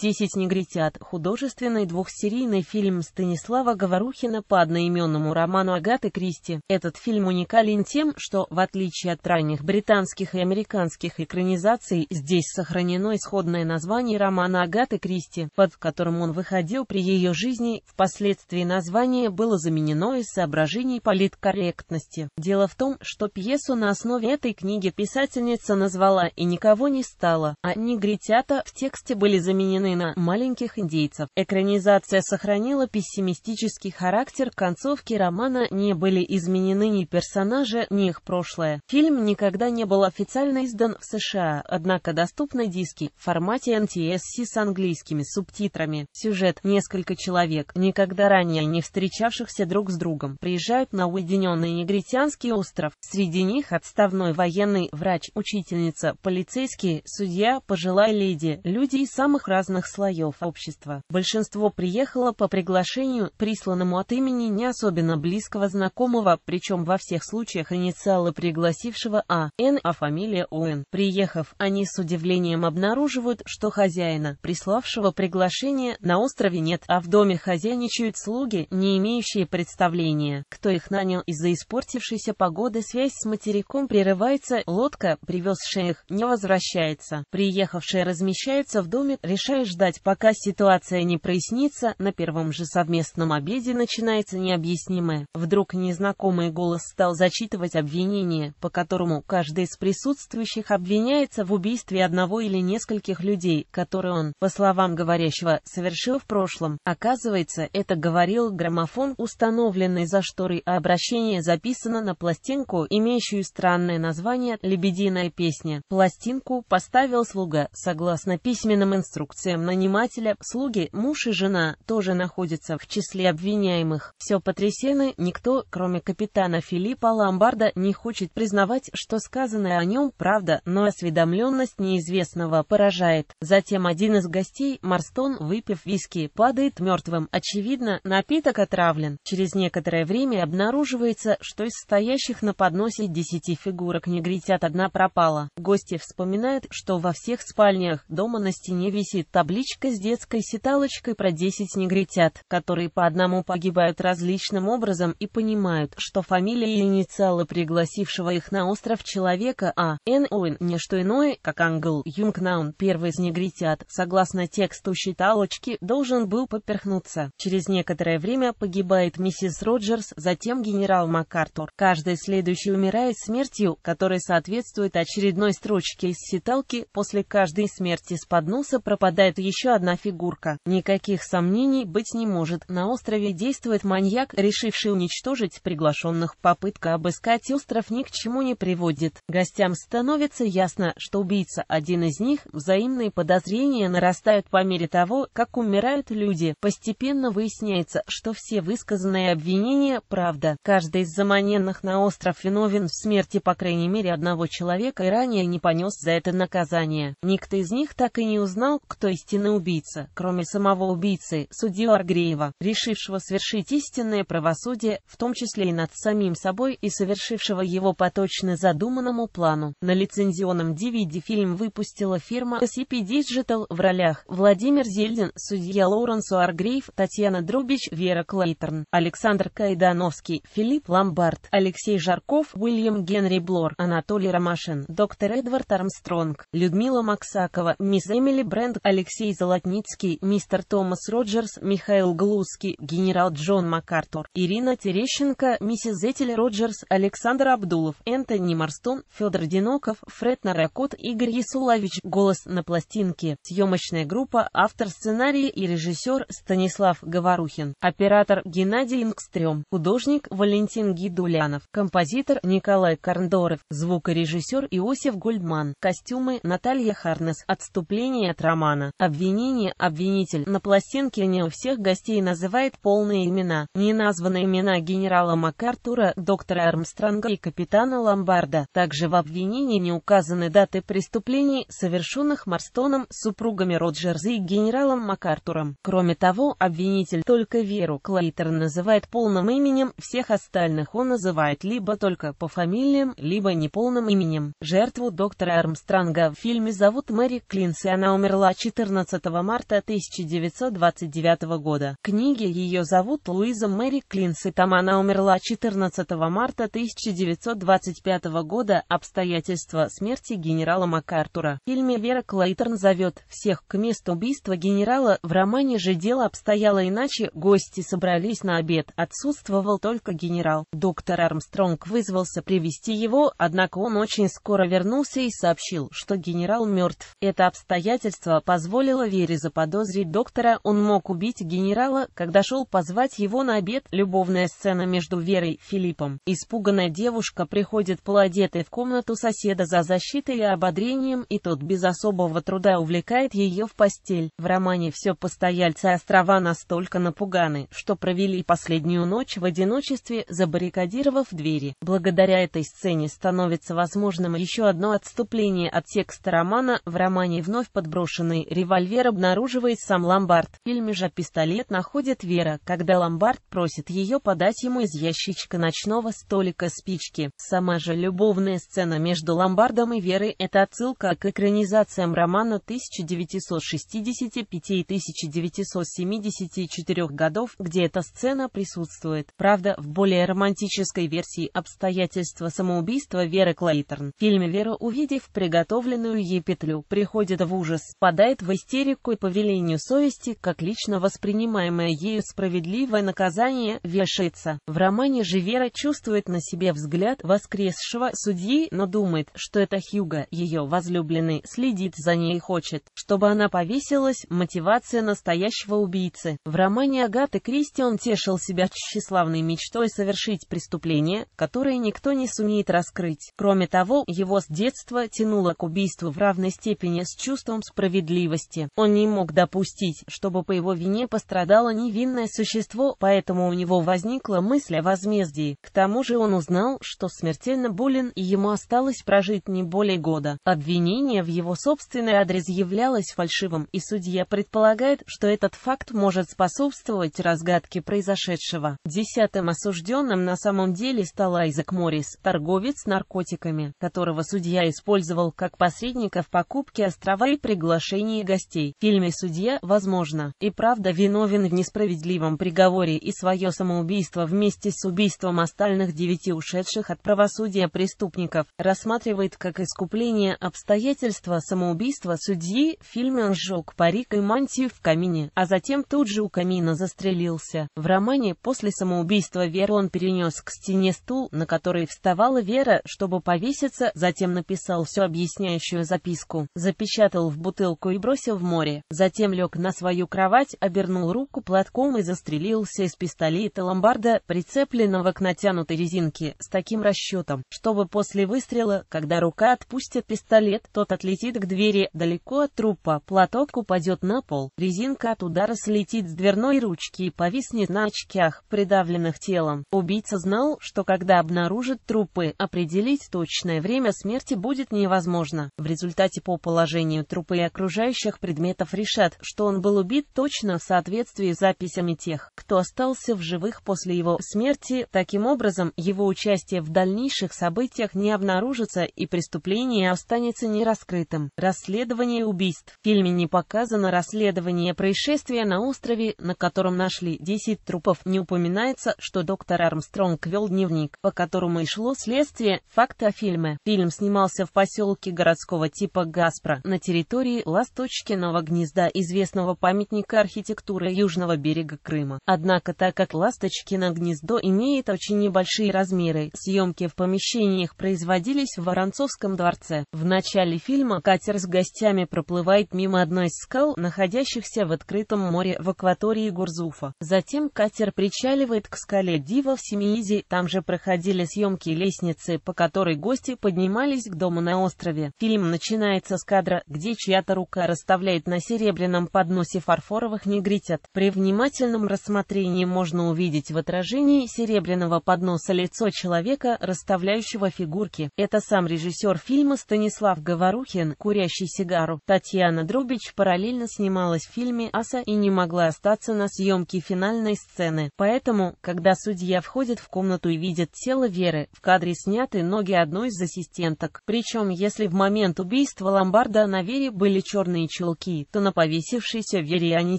«Десять негритят» — художественный двухсерийный фильм Станислава Говорухина по одноименному роману Агаты Кристи. Этот фильм уникален тем, что, в отличие от ранних британских и американских экранизаций, здесь сохранено исходное название романа Агаты Кристи, под которым он выходил при ее жизни, впоследствии название было заменено из соображений политкорректности. Дело в том, что пьесу на основе этой книги писательница назвала «И никого не стало», а «Негритята» в тексте были заменены рассчитанный на маленьких индейцев. Экранизация сохранила пессимистический характер, концовки романа не были изменены ни персонажи, ни их прошлое. Фильм никогда не был официально издан в США, однако доступны диски в формате NTSC с английскими субтитрами. Сюжет. Несколько человек, никогда ранее не встречавшихся друг с другом, приезжают на уединенный негритянский остров. Среди них отставной военный, врач, учительница, полицейский, судья, пожилая леди, люди из самых разных разных слоев общества. Большинство приехало по приглашению, присланному от имени не особенно близкого знакомого, причем во всех случаях инициалы пригласившего А. Н, а фамилия Уэн. Приехав, они с удивлением обнаруживают, что хозяина, приславшего приглашение, на острове нет, а в доме хозяйничают слуги, не имеющие представления, кто их нанял из-за испортившейся погоды связь с материком прерывается, лодка, привезшая их, не возвращается. Приехавшие размещаются в доме, решая которая ждать, пока ситуация не прояснится, на первом же совместном обеде начинается необъяснимое. Вдруг незнакомый голос стал зачитывать обвинение, по которому каждый из присутствующих обвиняется в убийстве одного или нескольких людей, которые он, по словам говорящего, совершил в прошлом. Оказывается, это говорил граммофон, установленный за шторой, а обращение записано на пластинку, имеющую странное название «Лебединая песня». Пластинку поставил слуга, согласно письменным инструкциям инструкциям нанимателя, слуги, муж и жена тоже находятся в числе обвиняемых. Все потрясены, никто, кроме капитана Филиппа Ломбарда, не хочет признавать, что сказанное о нем правда, но осведомленность неизвестного поражает. Затем один из гостей, Марстон, выпив виски, падает мертвым. Очевидно, напиток отравлен. Через некоторое время обнаруживается, что из стоящих на подносе десяти фигурок негритят одна пропала. Гости вспоминают, что во всех спальнях дома на стене висит табличка с детской сеталочкой про 10 негритят, которые по одному погибают различным образом и понимают, что фамилия и инициалы пригласившего их на остров человека А. Н. Уин не что иное, как Англ Юнгнаун, первый из негритят, согласно тексту считалочки, должен был поперхнуться. Через некоторое время погибает миссис Роджерс, затем генерал МакАртур. Каждый следующий умирает смертью, которая соответствует очередной строчке из сеталки. после каждой смерти с подноса пропадает исчезает еще одна фигурка. Никаких сомнений быть не может. На острове действует маньяк, решивший уничтожить приглашенных. Попытка обыскать остров ни к чему не приводит. Гостям становится ясно, что убийца один из них. Взаимные подозрения нарастают по мере того, как умирают люди. Постепенно выясняется, что все высказанные обвинения – правда. Каждый из заманенных на остров виновен в смерти по крайней мере одного человека и ранее не понес за это наказание. Никто из них так и не узнал, кто из истинный убийца, кроме самого убийцы, судью Аргреева, решившего совершить истинное правосудие, в том числе и над самим собой и совершившего его по точно задуманному плану. На лицензионном DVD фильм выпустила фирма SCP Digital в ролях Владимир Зельдин, судья Лоуренсу Аргреев, Татьяна Друбич, Вера Клейтерн, Александр Кайдановский, Филипп Ломбард, Алексей Жарков, Уильям Генри Блор, Анатолий Ромашин, доктор Эдвард Армстронг, Людмила Максакова, мисс Эмили Брэнд, Алексей Алексей Золотницкий, мистер Томас Роджерс, Михаил Глузский, генерал Джон МакАртур, Ирина Терещенко, миссис Этель Роджерс, Александр Абдулов, Энтони Марстон, Федор Диноков, Фред Наракот, Игорь Ясулавич, голос на пластинке, съемочная группа, автор сценария и режиссер Станислав Говорухин, оператор Геннадий Ингстрем, художник Валентин Гидулянов, композитор Николай Карндоров. звукорежиссер Иосиф Гольдман, костюмы Наталья Харнес, отступление от романа. Обвинение обвинитель на пластинке не у всех гостей называет полные имена, не названы имена генерала МакАртура, доктора Армстронга и капитана Ломбарда. Также в обвинении не указаны даты преступлений, совершенных Марстоном, супругами Роджерса и генералом МакАртуром. Кроме того, обвинитель только Веру Клейтер называет полным именем, всех остальных он называет либо только по фамилиям, либо неполным именем. Жертву доктора Армстронга в фильме зовут Мэри Клинс и она умерла 14 14 марта 1929 года. В книге ее зовут Луиза Мэри и там Она умерла 14 марта 1925 года. Обстоятельства смерти генерала МакАртура. В фильме Вера Клейтерн зовет всех к месту убийства генерала. В романе же дело обстояло иначе. Гости собрались на обед. Отсутствовал только генерал. Доктор Армстронг вызвался привести его, однако он очень скоро вернулся и сообщил, что генерал мертв. Это обстоятельство позволило позволила Вере заподозрить доктора, он мог убить генерала, когда шел позвать его на обед. Любовная сцена между Верой и Филиппом. Испуганная девушка приходит полуодетой в комнату соседа за защитой и ободрением, и тот без особого труда увлекает ее в постель. В романе все постояльцы острова настолько напуганы, что провели последнюю ночь в одиночестве, забаррикадировав двери. Благодаря этой сцене становится возможным еще одно отступление от текста романа, в романе вновь подброшенный Револьвер обнаруживает сам Ломбард. В фильме же пистолет находит Вера, когда Ломбард просит ее подать ему из ящичка ночного столика спички. Сама же любовная сцена между Ломбардом и Верой – это отсылка к экранизациям романа 1965 и 1974 годов, где эта сцена присутствует. Правда, в более романтической версии обстоятельства самоубийства Веры Клейтерн. В фильме Вера, увидев приготовленную ей петлю, приходит в ужас, падает в в истерику и повелению совести, как лично воспринимаемое ею справедливое наказание, вешается. В романе же Вера чувствует на себе взгляд воскресшего судьи, но думает, что это Хьюга, ее возлюбленный, следит за ней и хочет, чтобы она повесилась, мотивация настоящего убийцы. В романе Агаты Кристи он тешил себя тщеславной мечтой совершить преступление, которое никто не сумеет раскрыть. Кроме того, его с детства тянуло к убийству в равной степени с чувством справедливости глупости. Он не мог допустить, чтобы по его вине пострадало невинное существо, поэтому у него возникла мысль о возмездии. К тому же он узнал, что смертельно болен и ему осталось прожить не более года. Обвинение в его собственный адрес являлось фальшивым, и судья предполагает, что этот факт может способствовать разгадке произошедшего. Десятым осужденным на самом деле стал Айзек Моррис, торговец наркотиками, которого судья использовал как посредника в покупке острова и приглашении гостей. В фильме «Судья», возможно, и правда виновен в несправедливом приговоре и свое самоубийство вместе с убийством остальных девяти ушедших от правосудия преступников, рассматривает как искупление обстоятельства самоубийства судьи. В фильме он сжег парик и мантию в камине, а затем тут же у камина застрелился. В романе после самоубийства Веры он перенес к стене стул, на который вставала Вера, чтобы повеситься, затем написал все объясняющую записку, запечатал в бутылку и бросил бросился в море, затем лег на свою кровать, обернул руку платком и застрелился из пистолета ломбарда, прицепленного к натянутой резинке, с таким расчетом, чтобы после выстрела, когда рука отпустит пистолет, тот отлетит к двери, далеко от трупа, платок упадет на пол, резинка от удара слетит с дверной ручки и повиснет на очках, придавленных телом. Убийца знал, что когда обнаружит трупы, определить точное время смерти будет невозможно. В результате по положению трупа и окружающих прочих предметов решат, что он был убит точно в соответствии с записями тех, кто остался в живых после его смерти. Таким образом, его участие в дальнейших событиях не обнаружится и преступление останется нераскрытым. Расследование убийств. В фильме не показано расследование происшествия на острове, на котором нашли 10 трупов. Не упоминается, что доктор Армстронг вел дневник, по которому и шло следствие. Факты о фильме. Фильм снимался в поселке городского типа Гаспро на территории Ласточной Ласточкиного гнезда известного памятника архитектуры южного берега Крыма. Однако так как Ласточкино гнездо имеет очень небольшие размеры, съемки в помещениях производились в Воронцовском дворце. В начале фильма катер с гостями проплывает мимо одной из скал, находящихся в открытом море в акватории Гурзуфа. Затем катер причаливает к скале Дива в Семиизе, там же проходили съемки лестницы, по которой гости поднимались к дому на острове. Фильм начинается с кадра, где чья-то рука рассыпается составляет на серебряном подносе фарфоровых негритят. При внимательном рассмотрении можно увидеть в отражении серебряного подноса лицо человека, расставляющего фигурки. Это сам режиссер фильма Станислав Говорухин, курящий сигару. Татьяна Друбич параллельно снималась в фильме «Аса» и не могла остаться на съемке финальной сцены. Поэтому, когда судья входит в комнату и видит тело Веры, в кадре сняты ноги одной из ассистенток. Причем, если в момент убийства ломбарда на Вере были черные чулки, то на повесившейся вере они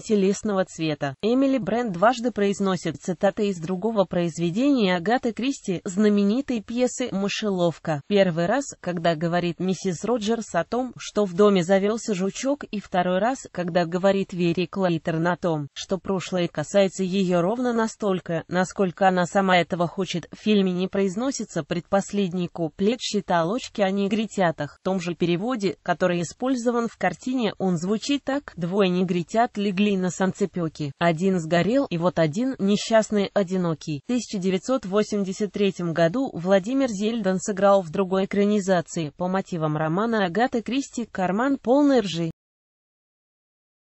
телесного цвета. Эмили Брент дважды произносит цитаты из другого произведения Агаты Кристи, знаменитой пьесы «Мышеловка». Первый раз, когда говорит миссис Роджерс о том, что в доме завелся жучок, и второй раз, когда говорит Вере Клейтерн о том, что прошлое касается ее ровно настолько, насколько она сама этого хочет. В фильме не произносится предпоследний куплет «Считалочки о негритятах» в том же переводе, который использован в картине он звучит так. Двое негритят легли на санцепёке. Один сгорел, и вот один несчастный одинокий. В 1983 году Владимир Зельдон сыграл в другой экранизации по мотивам романа Агаты Кристи «Карман полный ржи».